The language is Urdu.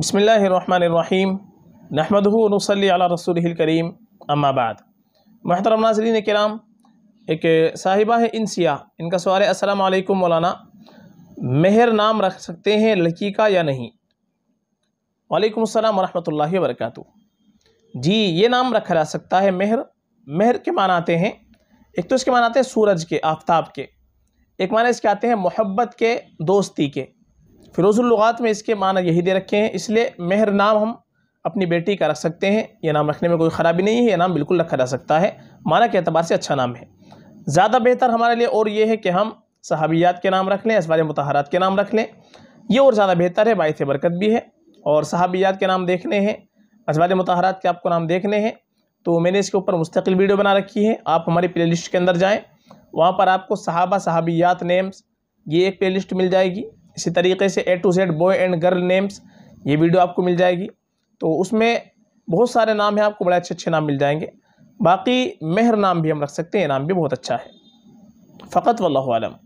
بسم اللہ الرحمن الرحیم نحمد نصلی علی رسول کریم اما بعد محترم ناظرین کرام ایک صاحبہ ہے انسیا ان کا سوال ہے السلام علیکم مولانا مہر نام رکھ سکتے ہیں لڑکی کا یا نہیں وعلیکم السلام ورحمۃ اللہ وبرکاتہ جی یہ نام رکھا جا سکتا ہے مہر مہر کے معنی آتے ہیں ایک تو اس کے معنی آتے ہیں سورج کے آفتاب کے ایک معنی اس کے آتے ہیں محبت کے دوستی کے فروز اللغات میں اس کے معنی یہی دے رکھے ہیں اس لیے مہر نام ہم اپنی بیٹی کا رکھ سکتے ہیں یہ نام رکھنے میں کوئی خرابی نہیں ہے یہ نام بالکل رکھا جا سکتا ہے معنی کے اعتبار سے اچھا نام ہے زیادہ بہتر ہمارے لیے اور یہ ہے کہ ہم صحابیات کے نام رکھ لیں ازوال متحرات کے نام رکھ لیں یہ اور زیادہ بہتر ہے باعث برکت بھی ہے اور صحابیات کے نام دیکھنے ہیں اسوال متحرات کے آپ کو نام دیکھنے ہیں تو میں نے اس کے اوپر مستقل ویڈیو بنا رکھی ہے آپ ہماری پلے لسٹ کے اندر جائیں وہاں پر آپ کو صحابہ صحابیات نیمز یہ ایک پلے لسٹ مل جائے گی اسی طریقے سے A to Z boy and girl names یہ ویڈیو آپ کو مل جائے گی تو اس میں بہت سارے نام ہیں آپ کو بڑے اچھے اچھے نام مل جائیں گے باقی مہر نام بھی ہم رکھ سکتے ہیں یہ نام بھی بہت اچھا ہے فقط واللہ عالم